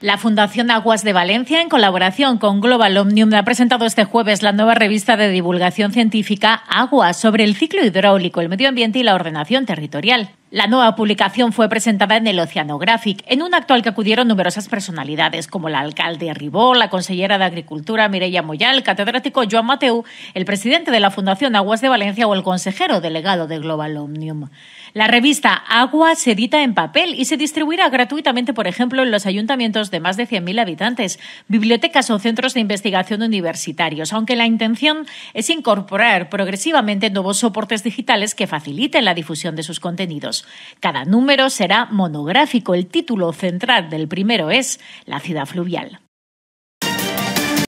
La Fundación Aguas de Valencia, en colaboración con Global Omnium, ha presentado este jueves la nueva revista de divulgación científica Agua sobre el ciclo hidráulico, el medio ambiente y la ordenación territorial. La nueva publicación fue presentada en el Oceanographic, en un acto al que acudieron numerosas personalidades, como la alcalde Ribó, la consellera de Agricultura Mireia Moyal, el catedrático Joan Mateu, el presidente de la Fundación Aguas de Valencia o el consejero delegado de Global Omnium. La revista Agua se edita en papel y se distribuirá gratuitamente, por ejemplo, en los ayuntamientos de más de 100.000 habitantes, bibliotecas o centros de investigación universitarios, aunque la intención es incorporar progresivamente nuevos soportes digitales que faciliten la difusión de sus contenidos. Cada número será monográfico. El título central del primero es La ciudad fluvial.